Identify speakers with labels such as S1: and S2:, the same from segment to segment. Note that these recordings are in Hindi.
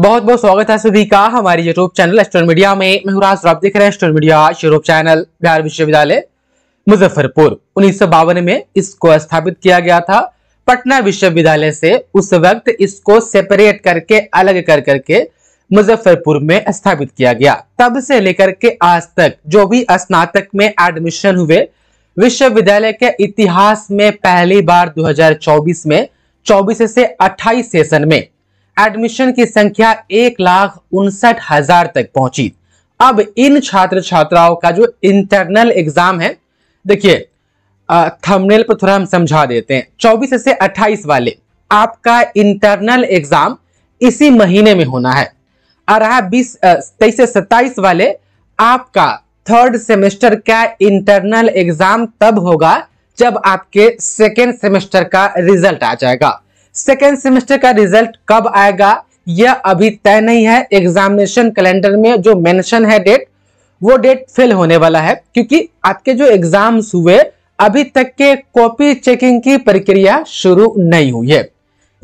S1: बहुत बहुत स्वागत है सभी का हमारे यूट्यूब चैनल एस्ट्रोन मीडिया में मेहराज तो आप देख रहे हैं Astron media Europe channel Bihar विश्वविद्यालय मुजफ्फरपुर उन्नीस में इसको स्थापित किया गया था पटना विश्वविद्यालय से उस वक्त इसको सेपरेट करके अलग कर करके मुजफ्फरपुर में स्थापित किया गया तब से लेकर के आज तक जो भी स्नातक में एडमिशन हुए विश्वविद्यालय के इतिहास में पहली बार 2024 में 24 से 28 सेशन में एडमिशन की संख्या एक लाख उनसठ हजार तक पहुंची अब इन छात्र छात्राओं का जो इंटरनल एग्जाम है देखिए थंबनेल पर थोड़ा हम समझा देते हैं 24 से 28 वाले आपका इंटरनल एग्जाम इसी महीने में होना है और रहा बीस तेईस से सत्ताईस वाले आपका थर्ड सेमेस्टर का इंटरनल एग्जाम तब होगा जब आपके सेकेंड सेमेस्टर का रिजल्ट आ जाएगा सेकेंड सेमेस्टर का रिजल्ट कब आएगा यह अभी तय नहीं है एग्जामिनेशन कैलेंडर में जो मेंशन है डेट वो डेट फेल होने वाला है क्योंकि आपके जो एग्जाम्स हुए अभी तक के कॉपी चेकिंग की प्रक्रिया शुरू नहीं हुई है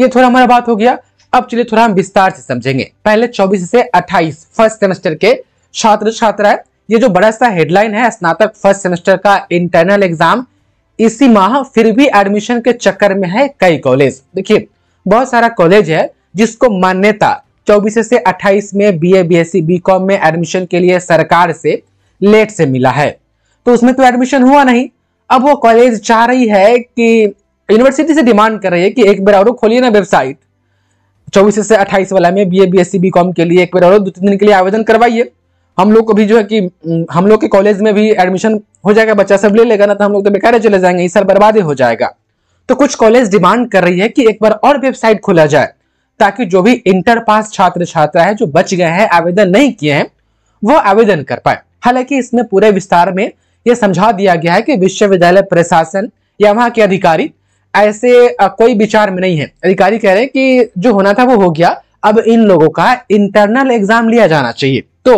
S1: ये थोड़ा हमारा बात हो गया अब चलिए थोड़ा हम विस्तार से समझेंगे पहले 24 से 28 फर्स्ट सेमेस्टर के छात्र छात्राएं ये जो बड़ा सा हेडलाइन है स्नातक फर्स्ट सेमेस्टर का इंटरनल एग्जाम इसी माह फिर भी एडमिशन के चक्कर में है कई कॉलेज देखिए बहुत सारा कॉलेज है जिसको मान्यता 24 से 28 में बीए बीएससी बीकॉम में एडमिशन के लिए सरकार से लेट से मिला है तो उसमें तो एडमिशन हुआ नहीं अब वो कॉलेज चाह रही है कि यूनिवर्सिटी से डिमांड कर रही है कि एक बार और खोलिए ना वेबसाइट चौबीस से अट्ठाईस वाला में बी ए बी के लिए एक बार और दो तीन दिन के लिए आवेदन करवाइए हम लोग को भी जो है कि हम लोग के कॉलेज में भी एडमिशन हो जाएगा बच्चा सब ले लेगा ना तो हम लोग तो बेकार चले जाएंगे इस साल बर्बाद ही हो जाएगा तो कुछ कॉलेज डिमांड कर रही है कि एक बार और वेबसाइट खोला जाए ताकि जो भी इंटर पास छात्र छात्रा है जो बच गए हैं आवेदन नहीं किए हैं वो आवेदन कर पाए हालांकि इसमें पूरे विस्तार में यह समझा दिया गया है कि विश्वविद्यालय प्रशासन या वहां के अधिकारी ऐसे कोई विचार में नहीं है अधिकारी कह रहे हैं कि जो होना था वो हो गया अब इन लोगों का इंटरनल एग्जाम लिया जाना चाहिए तो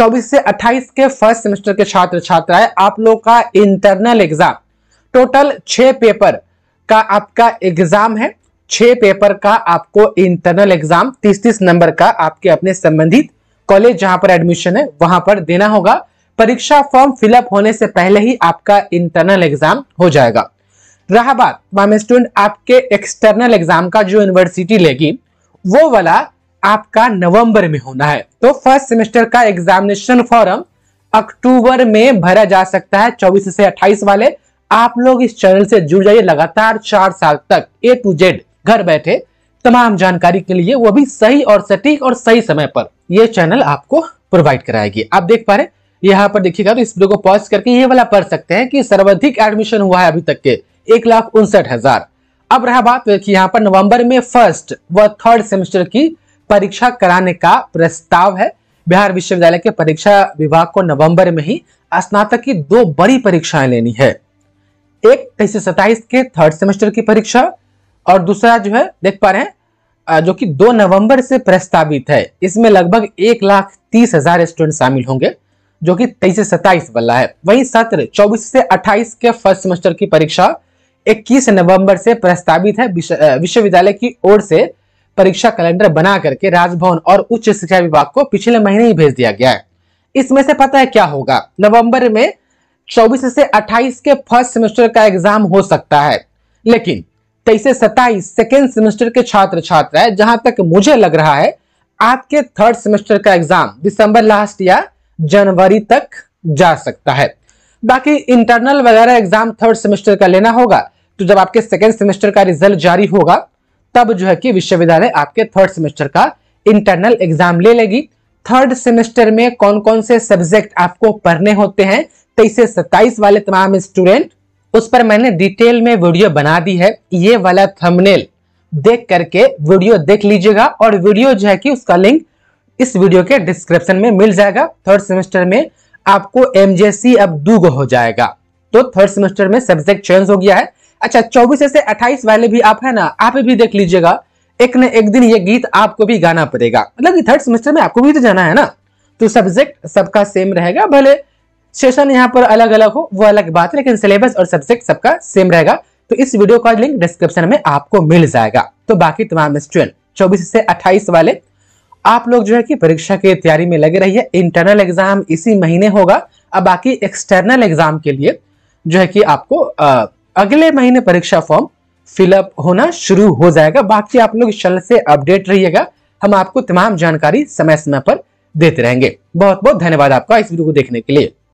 S1: 24 से 28 के फर्स्ट सेमेस्टर के छात्र छात्राएं आप लोग का इंटरनल एग्जाम टोटल छह पेपर का आपका एग्जाम है छह पेपर का आपको इंटरनल एग्जाम 30-30 नंबर का आपके अपने संबंधित कॉलेज जहां पर एडमिशन है वहां पर देना होगा परीक्षा फॉर्म फिलअप होने से पहले ही आपका इंटरनल एग्जाम हो जाएगा रहा बात मामे स्टूडेंट आपके एक्सटर्नल एग्जाम का जो यूनिवर्सिटी लेगी वो वाला आपका नवंबर में होना है तो फर्स्ट सेमेस्टर का एग्जामिनेशन फॉर्म अक्टूबर में भरा जा सकता है 24 से 28 वाले आप लोग इस चैनल से जुड़ जाइए लगातार चार साल तक ए टू जेड घर बैठे तमाम जानकारी के लिए वो भी सही और सटीक और सही समय पर यह चैनल आपको प्रोवाइड कराएगी आप देख पा रहे यहाँ पर देखिएगा तो इस वीडियो को पॉज करके ये वाला पढ़ सकते हैं कि सर्वाधिक एडमिशन हुआ है अभी तक के एक लाख उनसठ हजार अब रहा बात देखिए यहाँ पर नवंबर में फर्स्ट व थर्ड सेमेस्टर की परीक्षा कराने का प्रस्ताव है बिहार विश्वविद्यालय के परीक्षा विभाग को नवंबर में ही स्नातक की दो बड़ी परीक्षाएं लेनी है एक तेईस सत्ताईस के थर्ड सेमेस्टर की परीक्षा और दूसरा जो है देख पा रहे हैं जो कि दो नवंबर से प्रस्तावित है इसमें लगभग एक लाख तीस हजार स्टूडेंट शामिल होंगे जो कि तेईस से सत्ताईस वाला है वहीं सत्र चौबीस से अट्ठाईस के फर्स्ट सेमेस्टर की परीक्षा इक्कीस नवंबर से प्रस्तावित है विश्वविद्यालय की ओर से परीक्षा कैलेंडर बना करके राजभवन और उच्च शिक्षा विभाग को पिछले महीने ही भेज दिया गया है इसमें से पता है क्या होगा नवंबर में 24 से 28 के फर्स्ट सेमेस्टर का एग्जाम हो सकता है लेकिन तेईस से सत्ताईस सेकेंड सेमेस्टर के छात्र छात्र है जहां तक मुझे लग रहा है आपके थर्ड सेमेस्टर का एग्जाम दिसंबर लास्ट या जनवरी तक जा सकता है बाकी इंटरनल वगैरह एग्जाम थर्ड सेमेस्टर का लेना होगा तो जब आपके सेकेंड सेमेस्टर का रिजल्ट जारी होगा तब जो है कि विश्वविद्यालय आपके थर्ड सेमेस्टर का इंटरनल एग्जाम ले लेगी थर्ड सेमेस्टर में कौन कौन से सब्जेक्ट आपको पढ़ने होते हैं तेईस तो से सत्ताईस वाले तमाम स्टूडेंट उस पर मैंने डिटेल में वीडियो बना दी है ये वाला थंबनेल देख करके वीडियो देख लीजिएगा और वीडियो जो है कि उसका लिंक इस वीडियो के डिस्क्रिप्शन में मिल जाएगा थर्ड सेमेस्टर में आपको एमजेसी अब दूगो हो जाएगा तो थर्ड सेमेस्टर में सब्जेक्ट चेंज हो गया है अच्छा चौबीस से अट्ठाईस वाले भी आप है ना आप भी देख लीजिएगा एक न एक दिन ये गीत आपको भी गाना पड़ेगा मतलब थर्ड सेमेस्टर में आपको भी तो जाना है ना तो सब्जेक्ट सबका सेम रहेगा भले सेशन यहाँ पर अलग अलग हो वो अलग बात है लेकिन सिलेबस और सब्जेक्ट सबका सेम रहेगा तो इस वीडियो का लिंक डिस्क्रिप्शन में आपको मिल जाएगा तो बाकी तमाम स्टूडेंट चौबीस से अट्ठाईस वाले आप लोग जो है कि परीक्षा की तैयारी में लगे रहिए इंटरनल एग्जाम इसी महीने होगा अब बाकी एक्सटर्नल एग्जाम के लिए जो है कि आपको आ, अगले महीने परीक्षा फॉर्म फिलअप होना शुरू हो जाएगा बाकी आप लोग इस चैनल से अपडेट रहिएगा हम आपको तमाम जानकारी समय समय पर देते रहेंगे बहुत बहुत धन्यवाद आपका इस वीडियो को देखने के लिए